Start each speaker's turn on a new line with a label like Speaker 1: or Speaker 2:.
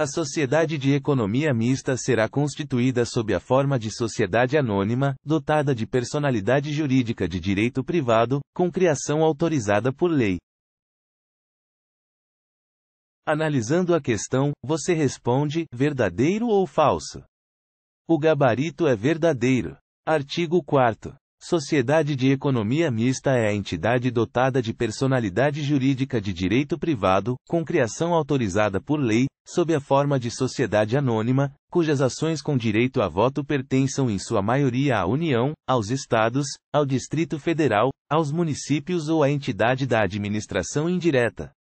Speaker 1: A sociedade de economia mista será constituída sob a forma de sociedade anônima, dotada de personalidade jurídica de direito privado, com criação autorizada por lei. Analisando a questão, você responde: verdadeiro ou falso? O gabarito é verdadeiro. Artigo 4. Sociedade de economia mista é a entidade dotada de personalidade jurídica de direito privado, com criação autorizada por lei, sob a forma de sociedade anônima, cujas ações com direito a voto pertençam em sua maioria à União, aos Estados, ao Distrito Federal, aos municípios ou à entidade da administração indireta.